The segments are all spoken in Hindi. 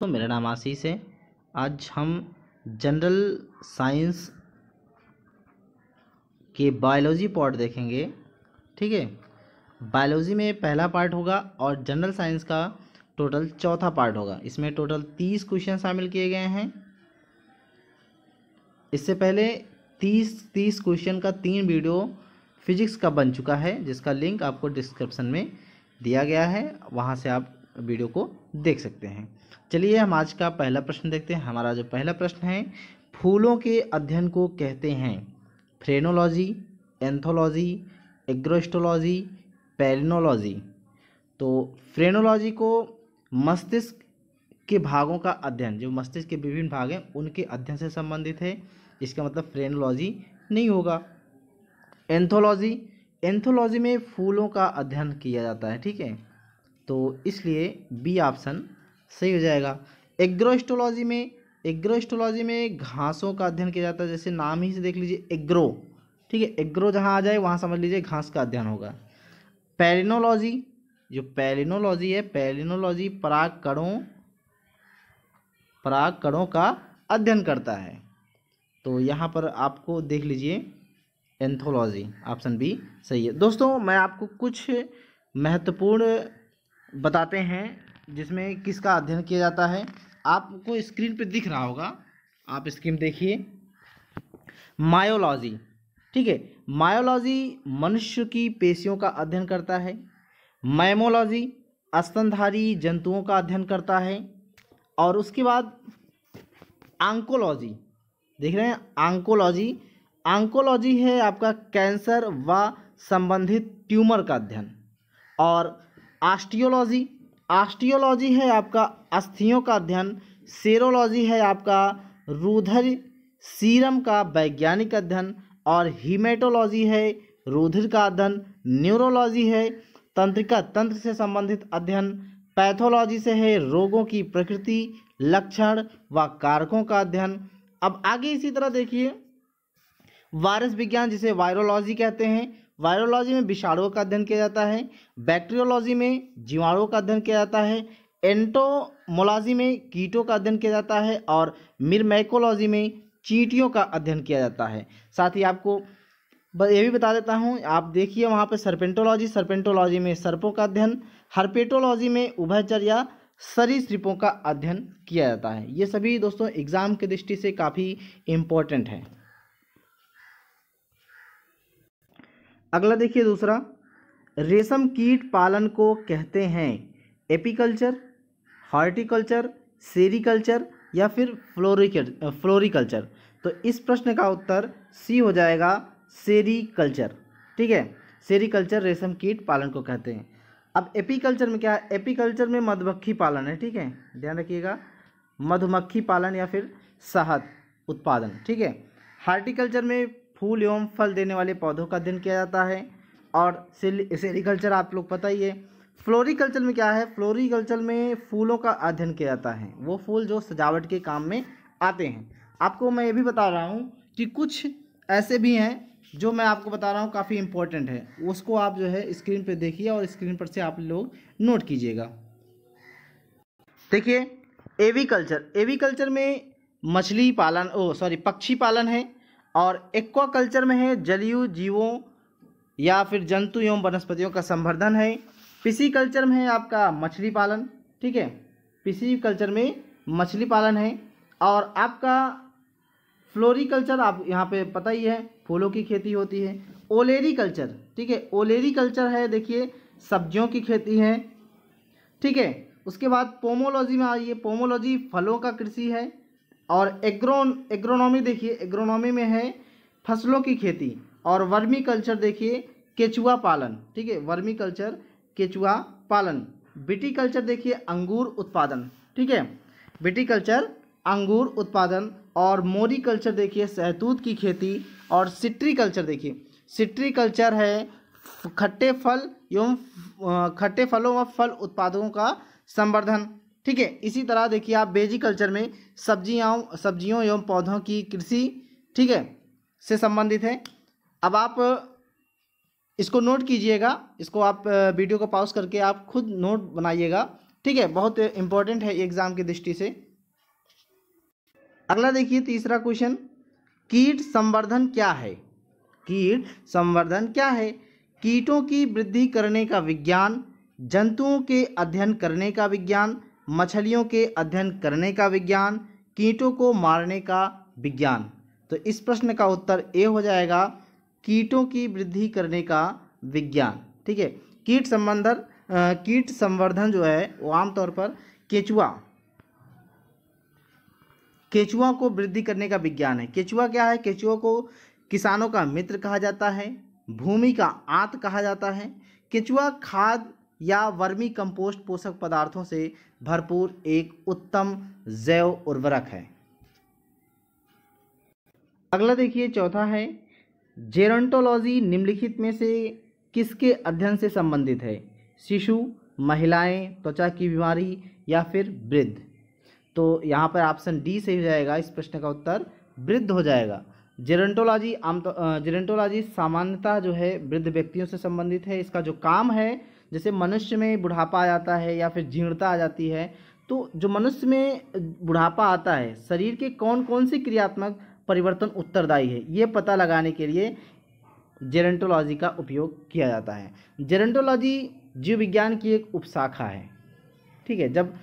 तो मेरा नाम आशीष है आज हम जनरल साइंस के बायोलॉजी पार्ट देखेंगे ठीक है बायोलॉजी में पहला पार्ट होगा और जनरल साइंस का टोटल चौथा पार्ट होगा इसमें टोटल तीस क्वेश्चन शामिल किए गए हैं इससे पहले तीस तीस क्वेश्चन का तीन वीडियो फिजिक्स का बन चुका है जिसका लिंक आपको डिस्क्रिप्शन में दिया गया है वहाँ से आप वीडियो को देख सकते हैं चलिए हम आज का पहला प्रश्न देखते हैं हमारा जो पहला प्रश्न है फूलों के अध्ययन को कहते हैं फ्रेनोलॉजी एंथोलॉजी एग्रोस्टोलॉजी पेरिनोलॉजी तो फ्रेनोलॉजी को मस्तिष्क के भागों का अध्ययन जो मस्तिष्क के विभिन्न भाग हैं उनके अध्ययन से संबंधित है इसका मतलब फ्रेनोलॉजी नहीं होगा एंथोलॉजी एंथोलॉजी में फूलों का अध्ययन किया जाता है ठीक है तो इसलिए बी ऑप्शन सही हो जाएगा एग्रोस्टोलॉजी में एग्रोस्टोलॉजी में घासों का अध्ययन किया जाता है जैसे नाम ही से देख लीजिए एग्रो ठीक है एग्रो जहाँ आ जाए वहाँ समझ लीजिए घास का अध्ययन होगा पैलिनोलॉजी जो पैलिनोलॉजी है पैलिनोलॉजी पराग परागकणों पराग का अध्ययन करता है तो यहाँ पर आपको देख लीजिए एंथोलॉजी ऑप्शन बी सही है दोस्तों मैं आपको कुछ महत्वपूर्ण बताते हैं जिसमें किसका अध्ययन किया जाता है आपको स्क्रीन पे दिख रहा होगा आप स्क्रीन देखिए मायोलॉजी ठीक है मायोलॉजी मनुष्य की पेशियों का अध्ययन करता है मैमोलॉजी स्तनधारी जंतुओं का अध्ययन करता है और उसके बाद आंकोलॉजी देख रहे हैं आंकोलॉजी आंकोलॉजी है आपका कैंसर व संबंधित ट्यूमर का अध्ययन और आस्टियोलॉजी ऑस्टियोलॉजी है आपका अस्थियों का अध्ययन सेरोलॉजी है आपका रुधिर सीरम का वैज्ञानिक अध्ययन और हीमेटोलॉजी है रुधिर का अध्ययन न्यूरोलॉजी है तंत्रिका तंत्र से संबंधित अध्ययन पैथोलॉजी से है रोगों की प्रकृति लक्षण व कारकों का अध्ययन अब आगे इसी तरह देखिए वायरस विज्ञान जिसे वायरोलॉजी कहते हैं वायरोलॉजी में विषाणुओं का अध्ययन किया जाता है बैक्टीरियोलॉजी में जीवाणुओं का अध्ययन किया जाता है एंटोमोलॉजी में कीटों का अध्ययन किया जाता है और मिरमेकोलॉजी में चीटियों का अध्ययन किया जाता है साथ ही आपको ये भी बता देता हूँ आप देखिए वहाँ पर सर्पेंटोलॉजी सर्पेंटोलॉजी में सर्पों का अध्ययन हर्पेटोलॉजी में उभयचर या सरीसृपों का अध्ययन किया जाता है ये सभी दोस्तों एग्ज़ाम की दृष्टि से काफ़ी इम्पोर्टेंट है अगला देखिए दूसरा रेशम कीट पालन को कहते हैं एपीकल्चर हॉर्टिकल्चर सेरिकल्चर या फिर फ्लोरिकल फ्लोरिकल्चर तो इस प्रश्न का उत्तर सी हो जाएगा सेरिकल्चर ठीक है सेरिकल्चर रेशम कीट पालन को कहते हैं अब एपीकल्चर में क्या है एपीकल्चर में मधुमक्खी पालन है ठीक है ध्यान रखिएगा मधुमक्खी पालन या फिर शहद उत्पादन ठीक है हार्टिकल्चर में फूल एवं फल देने वाले पौधों का अध्ययन किया जाता है और सेरिकल्चर आप लोग पता ही है फ्लोरिकल्चर में क्या है फ्लोरिकल्चर में फूलों का अध्ययन किया जाता है वो फूल जो सजावट के काम में आते हैं आपको मैं ये भी बता रहा हूँ कि कुछ ऐसे भी हैं जो मैं आपको बता रहा हूँ काफ़ी इम्पोर्टेंट है उसको आप जो है स्क्रीन पर देखिए और स्क्रीन पर से आप लोग नोट कीजिएगा देखिए एवी कल्चर एवी कल्चर में मछली पालन ओ सॉरी पक्षी पालन है और एक्वा कल्चर में है जलीय जीवों या फिर जंतु एवं वनस्पतियों का संवर्धन है पिसी कल्चर में है आपका मछली पालन ठीक है पिसी कल्चर में मछली पालन है और आपका फ्लोरी कल्चर आप यहाँ पे पता ही है फूलों की खेती होती है ओलेरी कल्चर ठीक है ओलेरी कल्चर है देखिए सब्जियों की खेती है ठीक है उसके बाद पोमोलॉजी में आइए पोमोलॉजी फलों का कृषि है और एग्रोन एग्रोनॉमी देखिए एग्रोनॉमी में है फसलों की खेती और वर्मी कल्चर देखिए केचुआ पालन ठीक है वर्मी कल्चर केचुआ पालन बिटी कल्चर देखिए अंगूर उत्पादन ठीक है बिटी कल्चर अंगूर उत्पादन और मोरी कल्चर देखिए सहतूत की खेती और सिट्री कल्चर देखिए सिट्री कल्चर है खट्टे फल एवं खट्टे फलों व फल उत्पादों का संवर्धन ठीक है इसी तरह देखिए आप बेजी कल्चर में सब्जियाँ सब्जियों एवं पौधों की कृषि ठीक है से संबंधित है अब आप इसको नोट कीजिएगा इसको आप वीडियो को पॉज करके आप खुद नोट बनाइएगा ठीक है बहुत इंपॉर्टेंट है एग्ज़ाम की दृष्टि से अगला देखिए तीसरा क्वेश्चन कीट संवर्धन क्या है कीट संवर्धन क्या है कीटों की वृद्धि करने का विज्ञान जंतुओं के अध्ययन करने का विज्ञान मछलियों के अध्ययन करने का विज्ञान कीटों को मारने का विज्ञान तो इस प्रश्न का उत्तर ए हो जाएगा कीटों की वृद्धि करने का विज्ञान ठीक है कीट संबंधन कीट संवर्धन जो है वो आमतौर पर केचुआ केचुआ को वृद्धि करने का विज्ञान है केचुआ क्या है केचुआ को किसानों का मित्र कहा जाता है भूमि का आत कहा जाता है केचुआ खाद या वर्मी कंपोस्ट पोषक पदार्थों से भरपूर एक उत्तम जैव उर्वरक है अगला देखिए चौथा है जेरोंटोलॉजी निम्नलिखित में से किसके अध्ययन से संबंधित है शिशु महिलाएं त्वचा की बीमारी या फिर वृद्ध तो यहाँ पर ऑप्शन डी सही हो जाएगा इस प्रश्न का उत्तर वृद्ध हो जाएगा जेरेंटोलॉजी आमतौर तो, जेरेंटोलॉजी सामान्यतः जो है वृद्ध व्यक्तियों से संबंधित है इसका जो काम है जैसे मनुष्य में बुढ़ापा आ जाता है या फिर जीर्णता आ जाती है तो जो मनुष्य में बुढ़ापा आता है शरीर के कौन कौन से क्रियात्मक परिवर्तन उत्तरदायी है ये पता लगाने के लिए जेरेंटोलॉजी का उपयोग किया जाता है जेरेंटोलॉजी जीव विज्ञान की एक उपशाखा है ठीक है जब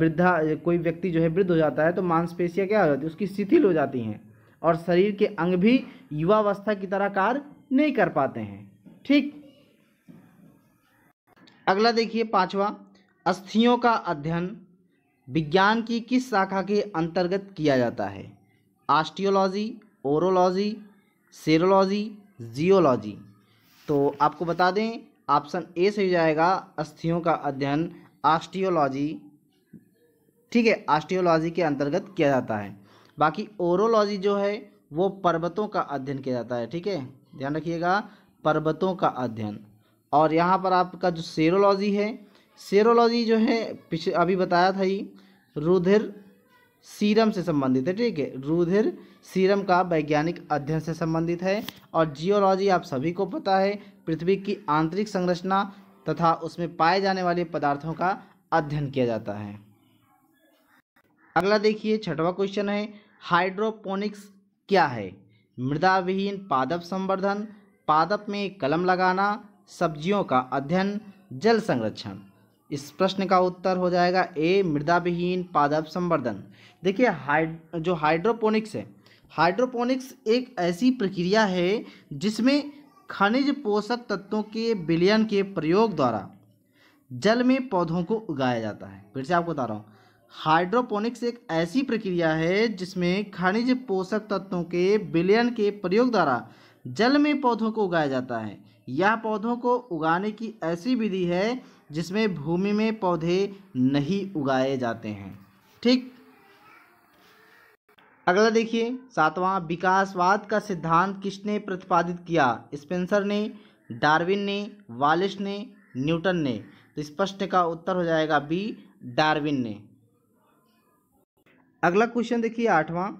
वृद्धा कोई व्यक्ति जो है वृद्ध हो जाता है तो मांसपेशियाँ क्या हो जाती है उसकी शिथिल हो जाती हैं और शरीर के अंग भी युवावस्था की तरह कार्य नहीं कर पाते हैं ठीक अगला देखिए पांचवा अस्थियों का अध्ययन विज्ञान की किस शाखा के अंतर्गत किया जाता है आस्टियोलॉजी ओरोलॉजी सेरोलॉजी जियोलॉजी तो आपको बता दें ऑप्शन ए सही जाएगा अस्थियों का अध्ययन आस्टियोलॉजी ठीक है आस्टियोलॉजी के अंतर्गत किया जाता है बाकी ओरोलॉजी जो है वो पर्वतों का अध्ययन किया जाता है ठीक है ध्यान रखिएगा पर्वतों का अध्ययन और यहाँ पर आपका जो सेरोलॉजी है सेरोलॉजी जो है पिछ अभी बताया था ही रुधिर सीरम से संबंधित है ठीक है रुधिर सीरम का वैज्ञानिक अध्ययन से संबंधित है और जियोलॉजी आप सभी को पता है पृथ्वी की आंतरिक संरचना तथा उसमें पाए जाने वाले पदार्थों का अध्ययन किया जाता है अगला देखिए छठवा क्वेश्चन है हाइड्रोपोनिक्स क्या है मृदा विहीन पादप संवर्धन पादप में कलम लगाना सब्जियों का अध्ययन जल संरक्षण इस प्रश्न का उत्तर हो जाएगा ए मृदा विहीन पादप संवर्धन देखिए हाइड जो हाइड्रोपोनिक्स है हाइड्रोपोनिक्स एक ऐसी प्रक्रिया है जिसमें खनिज पोषक तत्वों के विलयन के प्रयोग द्वारा जल में पौधों को उगाया जाता है फिर से आपको बता रहा हूँ हाइड्रोपोनिक्स एक ऐसी प्रक्रिया है जिसमें खनिज पोषक तत्वों के विलयन के प्रयोग द्वारा जल में पौधों को उगाया जाता है यह पौधों को उगाने की ऐसी विधि है जिसमें भूमि में पौधे नहीं उगाए जाते हैं ठीक अगला देखिए सातवां विकासवाद का सिद्धांत किसने प्रतिपादित किया स्पेंसर ने डार्विन ने वालिश ने न्यूटन ने तो इस प्रश्न का उत्तर हो जाएगा बी डार्विन ने अगला क्वेश्चन देखिए आठवां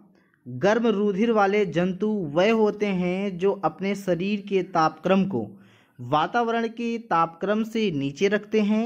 गर्म रुधिर वाले जंतु वह होते हैं जो अपने शरीर के तापक्रम को वातावरण के तापक्रम से नीचे रखते हैं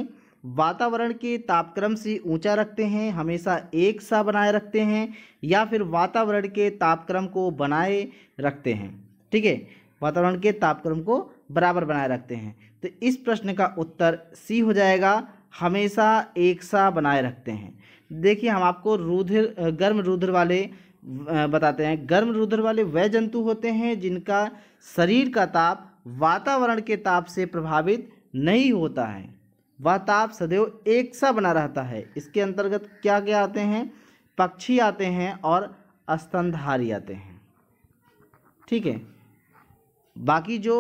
वातावरण के तापक्रम से ऊंचा रखते हैं हमेशा एक सा बनाए रखते हैं या फिर वातावरण के तापक्रम को बनाए रखते हैं ठीक है वातावरण के तापक्रम को बराबर बनाए रखते हैं तो इस प्रश्न का उत्तर सी हो जाएगा हमेशा एक सा बनाए रखते हैं देखिए हम आपको रुधिर गर्म रुधिर वाले बताते हैं गर्म रुद्र वाले वह जंतु होते हैं जिनका शरीर का ताप वातावरण के ताप से प्रभावित नहीं होता है वह ताप सदैव एक सा बना रहता है इसके अंतर्गत क्या क्या आते हैं पक्षी आते हैं और स्तनधारी आते हैं ठीक है बाकी जो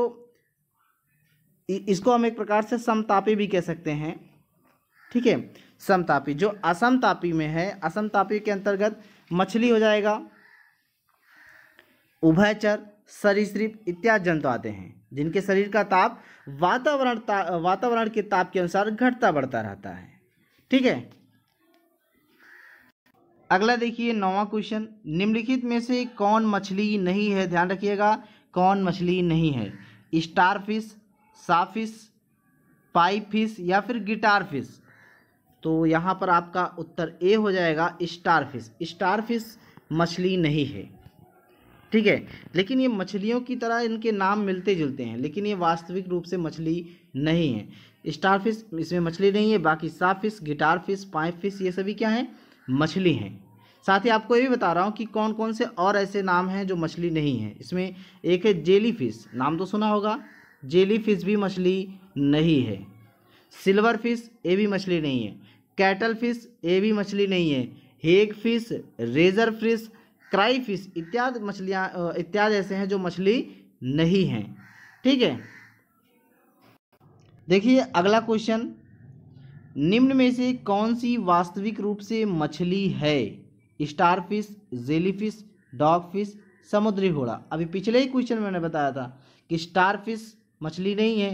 इसको हम एक प्रकार से समतापी भी कह सकते हैं ठीक है समतापी जो असमतापी में है असमतापी के अंतर्गत मछली हो जाएगा उभयचर सरीसृप इत्यादि जंतु आते हैं जिनके शरीर का ताप वातावरण ता, वातावरण के ताप के अनुसार घटता बढ़ता रहता है ठीक है अगला देखिए नौवा क्वेश्चन निम्नलिखित में से कौन मछली नहीं है ध्यान रखिएगा कौन मछली नहीं है starfish sawfish pipefish या फिर गिटार फिश तो यहाँ पर आपका उत्तर ए हो जाएगा स्टार फिश स्टार फिश मछली नहीं है ठीक है लेकिन ये मछलियों की तरह इनके नाम मिलते जुलते हैं लेकिन ये वास्तविक रूप से मछली नहीं है स्टार फिश इसमें मछली नहीं है बाकी sawfish guitarfish pipefish ये सभी क्या हैं मछली हैं साथ ही आपको ये भी बता रहा हूँ कि कौन कौन से और ऐसे नाम हैं जो मछली नहीं है इसमें एक है जेली फिश नाम तो सुना होगा जेली फिश भी मछली नहीं है सिल्वर फिश ये भी मछली नहीं है कैटल फिश ये भी मछली नहीं है hagfish razorfish crayfish इत्यादि मछलियाँ इत्यादि ऐसे हैं जो मछली नहीं हैं ठीक है देखिए अगला क्वेश्चन निम्न में से कौन सी वास्तविक रूप से मछली है starfish jellyfish dogfish समुद्री घोड़ा अभी पिछले ही क्वेश्चन में मैंने बताया था कि स्टार फिश मछली नहीं है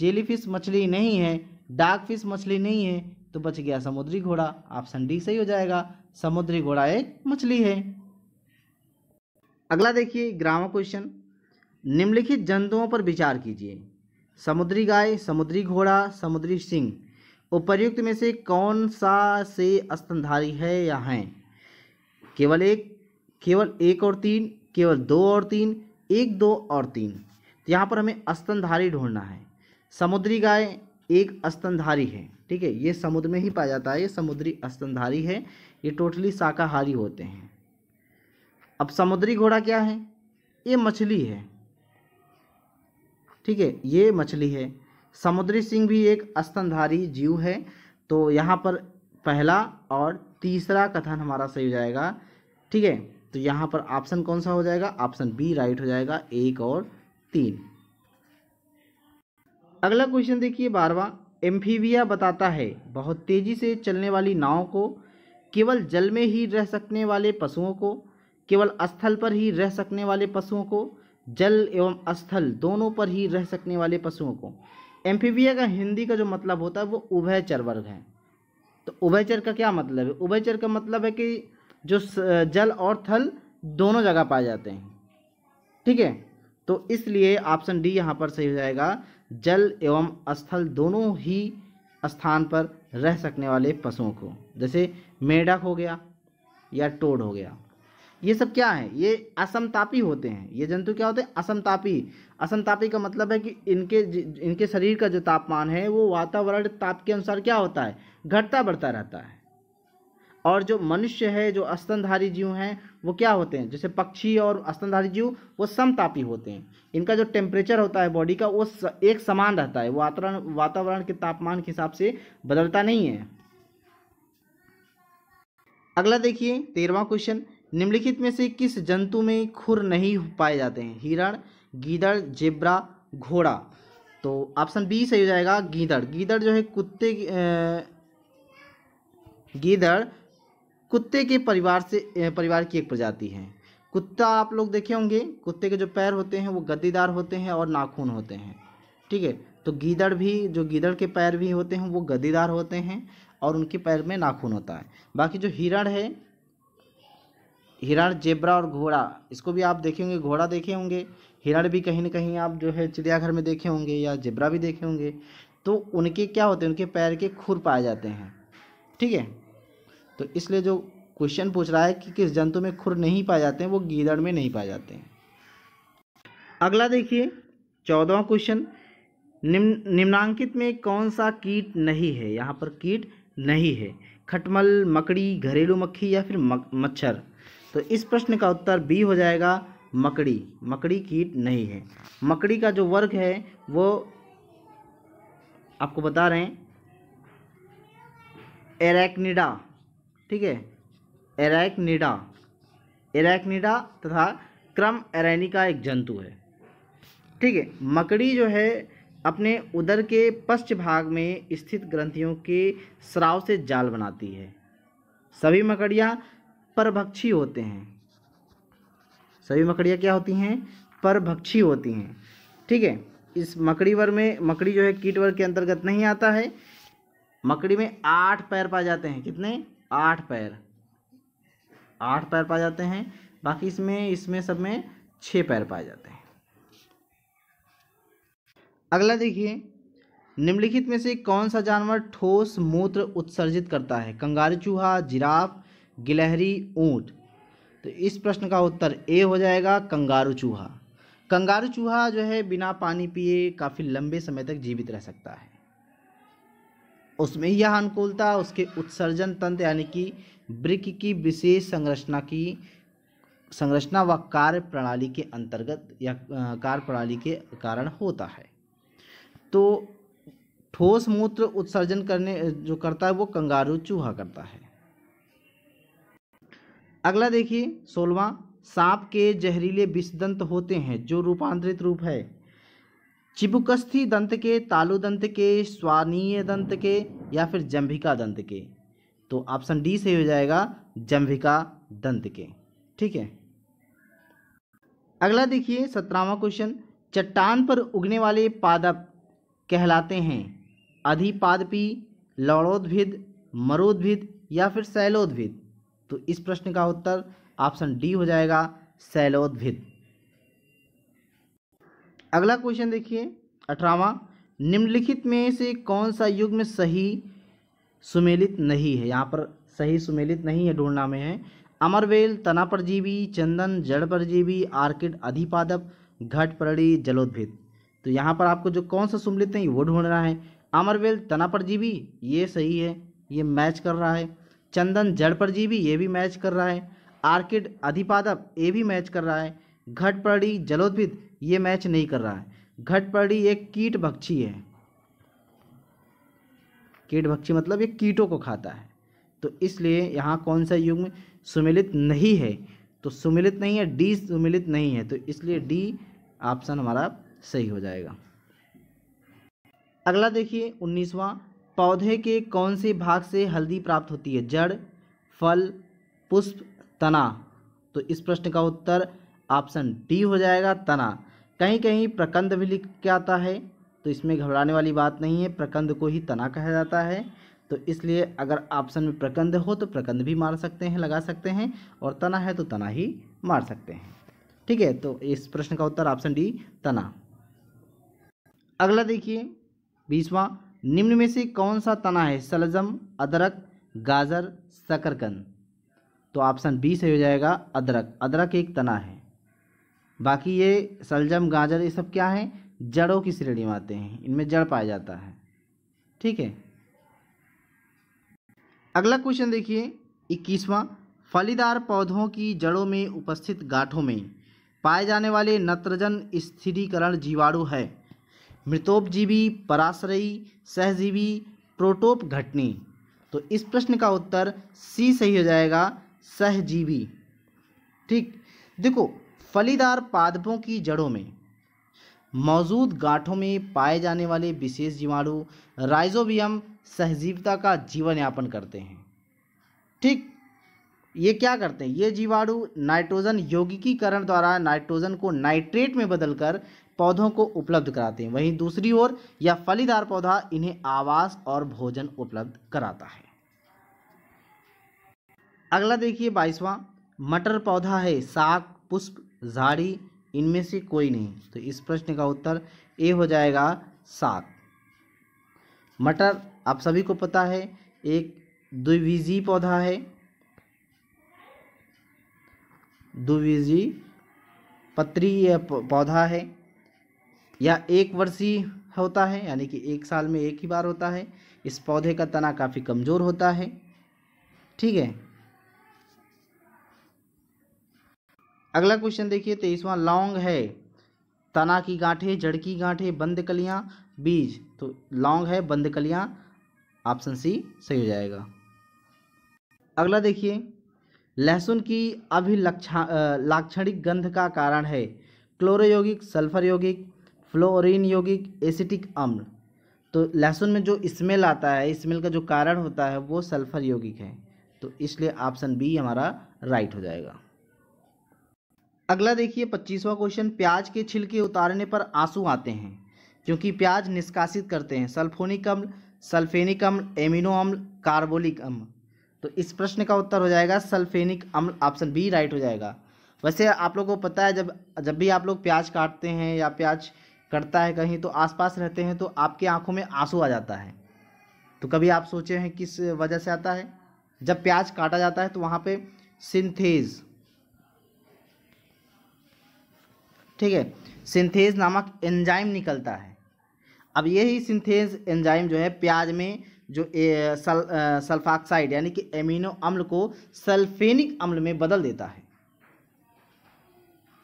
जेली फिश मछली नहीं है डार्क फिश मछली नहीं है तो बच गया समुद्री घोड़ा ऑप्शन डी सही हो जाएगा समुद्री घोड़ा एक मछली है अगला देखिए ग्रामर क्वेश्चन निम्नलिखित जंतुओं पर विचार कीजिए समुद्री गाय समुद्री घोड़ा समुद्री सिंह उपर्युक्त में से कौन सा से स्तनधारी है या हैं केवल एक केवल एक और तीन केवल दो और तीन एक दो और तीन तो यहाँ पर हमें स्तनधारी ढूंढना है समुद्री गाय एक अस्तनधारी है ठीक है ये समुद्र में ही पाया जाता है ये समुद्री अस्तनधारी है ये टोटली शाकाहारी होते हैं अब समुद्री घोड़ा क्या है ये मछली है ठीक है ये मछली है समुद्री सिंह भी एक अस्तनधारी जीव है तो यहाँ पर पहला और तीसरा कथन हमारा सही हो जाएगा ठीक है तो यहाँ पर ऑप्शन कौन सा हो जाएगा ऑप्शन बी राइट हो जाएगा एक और तीन अगला क्वेश्चन देखिए बारवा एम्फीविया बताता है बहुत तेज़ी से चलने वाली नाव को केवल जल में ही रह सकने वाले पशुओं को केवल स्थल पर ही रह सकने वाले पशुओं को जल एवं स्थल दोनों पर ही रह सकने वाले पशुओं को एम्फीविया का हिंदी का जो मतलब होता है वो उभयचर वर्ग है तो उभयचर का क्या मतलब है उभयचर का मतलब है कि जो जल और थल दोनों जगह पाए जाते हैं ठीक है तो इसलिए ऑप्शन डी यहाँ पर सही हो जाएगा जल एवं स्थल दोनों ही स्थान पर रह सकने वाले पशुओं को जैसे मेढक हो गया या टोड हो गया ये सब क्या है ये असमतापी होते हैं ये जंतु क्या होते हैं असमतापी असमतापी का मतलब है कि इनके इनके शरीर का जो तापमान है वो वातावरण ताप के अनुसार क्या होता है घटता बढ़ता रहता है और जो मनुष्य है जो अस्तनधारी जीव हैं वो क्या होते हैं जैसे पक्षी और अस्तनधारी जीव वो समतापी होते हैं इनका जो टेम्परेचर होता है बॉडी का वो एक समान रहता है वातावरण वातावरण के तापमान के हिसाब से बदलता नहीं है अगला देखिए तेरहवा क्वेश्चन निम्नलिखित में से किस जंतु में खुर नहीं पाए जाते हैं हिरण गीदड़ जेब्रा घोड़ा तो ऑप्शन बी सही हो जाएगा गीदड़ गीदड़ जो है कुत्ते गीदड़ कुत्ते के परिवार से परिवार की एक प्रजाति है कुत्ता आप लोग देखे होंगे कुत्ते के जो पैर होते हैं वो गद्दीदार होते हैं और नाखून होते हैं ठीक है तो गीदड़ भी जो गीदड़ के पैर भी होते हैं वो गद्दीदार होते हैं और उनके पैर में नाखून होता है बाकी जो हिरण है हिरण जेबरा और घोड़ा इसको भी आप देखे होंगे घोड़ा देखे होंगे हिरण भी कहीं ना कहीं आप जो है चिड़ियाघर में देखे होंगे या जेबरा भी देखे होंगे तो उनके क्या होते हैं उनके पैर के खुर पाए जाते हैं ठीक है तो इसलिए जो क्वेश्चन पूछ रहा है कि किस जंतु में खुर नहीं पाए जाते हैं वो गीदड़ में नहीं पाए जाते हैं अगला देखिए चौदवा क्वेश्चन निम्न निम्नांकित में कौन सा कीट नहीं है यहाँ पर कीट नहीं है खटमल मकड़ी घरेलू मक्खी या फिर मच्छर तो इस प्रश्न का उत्तर बी हो जाएगा मकड़ी मकड़ी कीट नहीं है मकड़ी का जो वर्ग है वो आपको बता रहे हैं एरेक्निडा ठीक है एरैकनिडा एरैकनिडा तथा क्रम एरैनी का एक जंतु है ठीक है मकड़ी जो है अपने उदर के पश्च भाग में स्थित ग्रंथियों के स्राव से जाल बनाती है सभी मकड़ियाँ परभक्षी होते हैं सभी मकड़ियाँ क्या होती हैं परभक्षी होती हैं ठीक है इस मकड़ी वर्ग में मकड़ी जो है कीट वर्ग के अंतर्गत नहीं आता है मकड़ी में आठ पैर पाए जाते हैं कितने आठ पैर आठ पैर पाए जाते हैं बाकी इसमें इसमें सब में छः पैर पाए जाते हैं अगला देखिए निम्नलिखित में से कौन सा जानवर ठोस मूत्र उत्सर्जित करता है कंगारू चूहा जिराफ गिलहरी ऊंट तो इस प्रश्न का उत्तर ए हो जाएगा कंगारू चूहा कंगारू चूहा जो है बिना पानी पिए काफ़ी लंबे समय तक जीवित रह सकता है उसमें यह अनुकूलता उसके उत्सर्जन तंत्र यानी कि ब्रिक की विशेष संरचना की संरचना व कार्य प्रणाली के अंतर्गत या कार्य प्रणाली के कारण होता है तो ठोस मूत्र उत्सर्जन करने जो करता है वो कंगारू चूहा करता है अगला देखिए सोलवा सांप के जहरीले विषदंत होते हैं जो रूपांतरित रूप है चिबुकस्थी दंत के तालु दंत के स्वानीय दंत के या फिर जंभिका दंत के तो ऑप्शन डी सही हो जाएगा जंभिका दंत के ठीक है अगला देखिए सत्रहवा क्वेश्चन चट्टान पर उगने वाले पादप कहलाते हैं अधिपादपी लौड़ोद्भिद मरोद्भिद या फिर शैलोद्भिद तो इस प्रश्न का उत्तर ऑप्शन डी हो जाएगा शैलोद्भिद अगला क्वेश्चन देखिए अठारहवा निम्नलिखित में से कौन सा युग में सही सुमेलित नहीं है यहाँ पर सही सुमेलित नहीं है ढूंढना में है अमरवेल तना परजीवी चंदन जड़ परजीवी आर्किड अधिपादप घट परड़ी जलोद्भिद तो यहाँ पर आपको जो कौन सा सुमेलित नहीं वो ढूंढना है अमरवेल तना परजीवी ये सही है ये मैच कर रहा है चंदन जड़ परजीवी ये भी मैच कर रहा है आर्किड अधिपादप ये भी मैच कर रहा है घट परड़ी जलोद्भिद ये मैच नहीं कर रहा है घटपड़ी एक कीट भक्षी है कीट भक्षी मतलब ये कीटों को खाता है तो इसलिए यहाँ कौन सा युग्म सुमिलित नहीं है तो सुमिलित नहीं है डी सुमिलित नहीं है तो इसलिए डी ऑप्शन हमारा सही हो जाएगा अगला देखिए उन्नीसवां पौधे के कौन से भाग से हल्दी प्राप्त होती है जड़ फल पुष्प तना तो इस प्रश्न का उत्तर ऑप्शन डी हो जाएगा तना कहीं कहीं प्रकंद भी लिख के आता है तो इसमें घबराने वाली बात नहीं है प्रकंद को ही तना कहा जाता है तो इसलिए अगर ऑप्शन में प्रकंद हो तो प्रकंद भी मार सकते हैं लगा सकते हैं और तना है तो तना ही मार सकते हैं ठीक है तो इस प्रश्न का उत्तर ऑप्शन डी तना अगला देखिए बीसवा निम्न में से कौन सा तना है सलजम अदरक गाजर शकरकंद तो ऑप्शन बी सही हो जाएगा अदरक अदरक एक तना है बाकी ये सलजम गाजर ये सब क्या है जड़ों की श्रेणी में आते हैं इनमें जड़ पाया जाता है ठीक है अगला क्वेश्चन देखिए इक्कीसवां फलीदार पौधों की जड़ों में उपस्थित गांठों में पाए जाने वाले नत्रजन स्थिरीकरण जीवाणु है मृतोपजीवी पराश्रयी सहजीवी प्रोटोप घटनी तो इस प्रश्न का उत्तर सी सही हो जाएगा सहजीवी ठीक देखो फलीदार पादपों की जड़ों में मौजूद गांठों में पाए जाने वाले विशेष जीवाणु राइजोबियम सहजीवता का जीवन यापन करते हैं ठीक ये क्या करते हैं ये जीवाणु नाइट्रोजन यौगिकीकरण द्वारा नाइट्रोजन को नाइट्रेट में बदलकर पौधों को उपलब्ध कराते हैं वहीं दूसरी ओर यह फलीदार पौधा इन्हें आवास और भोजन उपलब्ध कराता है अगला देखिए बाईसवां मटर पौधा है साग पुष्प झाड़ी इनमें से कोई नहीं तो इस प्रश्न का उत्तर ए हो जाएगा सात मटर आप सभी को पता है एक द्विबीजी पौधा है द्विबीजी पत्री पौधा है या एक वर्षीय होता है यानी कि एक साल में एक ही बार होता है इस पौधे का तना काफ़ी कमज़ोर होता है ठीक है अगला क्वेश्चन देखिए तेईसवां लौंग है तना की गांठे जड़ की गांठें बंद कलियां बीज तो लौंग है बंद कलियां ऑप्शन सी सही हो जाएगा अगला देखिए लहसुन की अभिलक्षा लाक्षणिक गंध का कारण है क्लोरो यौगिक सल्फर यौगिक फ्लोरिन यौगिक एसिटिक अम्ल तो लहसुन में जो स्मेल आता है स्मेल का जो कारण होता है वो सल्फर यौगिक है तो इसलिए ऑप्शन बी हमारा राइट हो जाएगा अगला देखिए पच्चीसवा क्वेश्चन प्याज के छिलके उतारने पर आंसू आते हैं क्योंकि प्याज निष्कासित करते हैं सल्फोनिक अम्ल सल्फेनिक अम्ल एमिनो अम्ल कार्बोलिक अम्ल तो इस प्रश्न का उत्तर हो जाएगा सल्फेनिक अम्ल ऑप्शन बी राइट हो जाएगा वैसे आप लोगों को पता है जब जब भी आप लोग प्याज काटते हैं या प्याज कटता है कहीं तो आसपास रहते हैं तो आपकी आंखों में आंसू आ जाता है तो कभी आप सोचे हैं किस वजह से आता है जब प्याज काटा जाता है तो वहाँ पे सिंथेज़ ठीक है सिंथेज नामक एंजाइम निकलता है अब यही सिंथेज एंजाइम जो है प्याज में जो ए, सल, आ, सल्फाक्साइड यानी कि एमिनो अम्ल को सल्फेनिक अम्ल में बदल देता है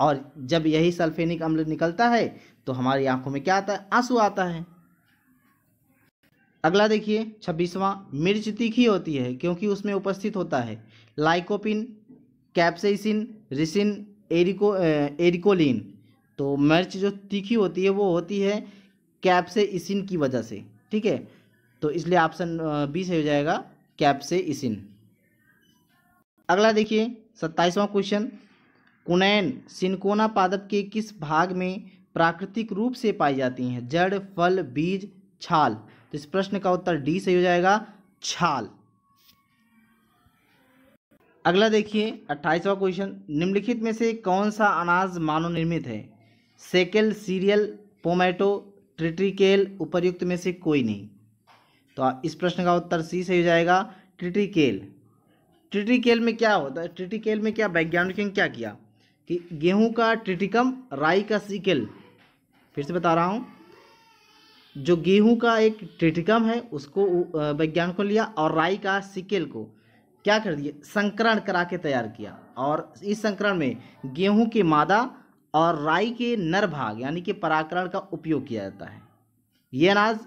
और जब यही सल्फेनिक अम्ल निकलता है तो हमारी आंखों में क्या आता है आंसू आता है अगला देखिए छब्बीसवां मिर्च तीखी होती है क्योंकि उसमें उपस्थित होता है लाइकोपिन कैप्सिन रिसिन एरिको एरिकोलिन तो मिर्च जो तीखी होती है वो होती है से इसिन की वजह से ठीक है तो इसलिए ऑप्शन बी से हो जाएगा से इसिन अगला देखिए सत्ताईसवां क्वेश्चन कुनैन सिनकोना पादप के किस भाग में प्राकृतिक रूप से पाई जाती हैं जड़ फल बीज छाल तो इस प्रश्न का उत्तर डी से हो जाएगा छाल अगला देखिए अट्ठाईसवां क्वेश्चन निम्नलिखित में से कौन सा अनाज मानव निर्मित है सेकेल सीरियल पोमेटो ट्रिट्रिकेल उपरयुक्त में से कोई नहीं तो इस प्रश्न का उत्तर सी सही हो जाएगा ट्रिट्रिकेल ट्रिटिकेल में क्या होता है ट्रिटिकेल में क्या वैज्ञानिकों ने क्या किया कि गेहूं का ट्रिटिकम राई का सीकेल फिर से बता रहा हूँ जो गेहूं का एक ट्रिटिकम है उसको वैज्ञानिक को लिया और राई का सिकेल को क्या कर दिया संकरण करा के तैयार किया और इस संकरण में गेहूं के मादा और राई के नर भाग यानी कि पराकरण का उपयोग किया जाता है ये अनाज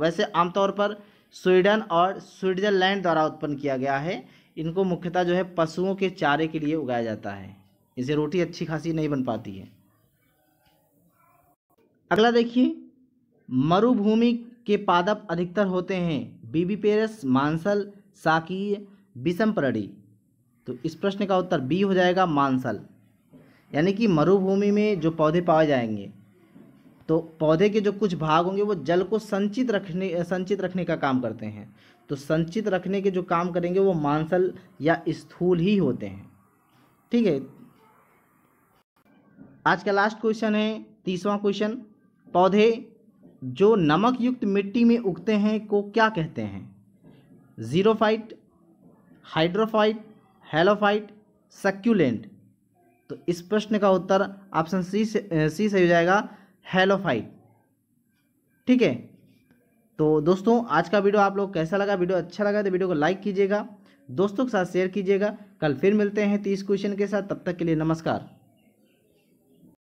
वैसे आमतौर पर स्वीडन और स्विट्जरलैंड द्वारा उत्पन्न किया गया है इनको मुख्यतः जो है पशुओं के चारे के लिए उगाया जाता है इसे रोटी अच्छी खासी नहीं बन पाती है अगला देखिए मरुभूमि के पादप अधिकतर होते हैं बीबी पेरस मांसल साकीय विषम परड़ी तो इस प्रश्न का उत्तर बी हो जाएगा मांसल यानी कि मरुभूमि में जो पौधे पाए जाएंगे तो पौधे के जो कुछ भाग होंगे वो जल को संचित रखने संचित रखने का काम करते हैं तो संचित रखने के जो काम करेंगे वो मांसल या स्थूल ही होते हैं ठीक है आज का लास्ट क्वेश्चन है तीसवा क्वेश्चन पौधे जो नमक युक्त मिट्टी में उगते हैं को क्या कहते हैं जीरोफाइट हाइड्रोफाइट हेलोफाइट सक्यूलेंट तो इस प्रश्न का उत्तर ऑप्शन सी से सी सही हो जाएगा हेलोफाइट ठीक है तो दोस्तों आज का वीडियो आप लोग कैसा लगा वीडियो अच्छा लगा तो वीडियो को लाइक कीजिएगा दोस्तों के साथ शेयर कीजिएगा कल फिर मिलते हैं तीस क्वेश्चन के साथ तब तक के लिए नमस्कार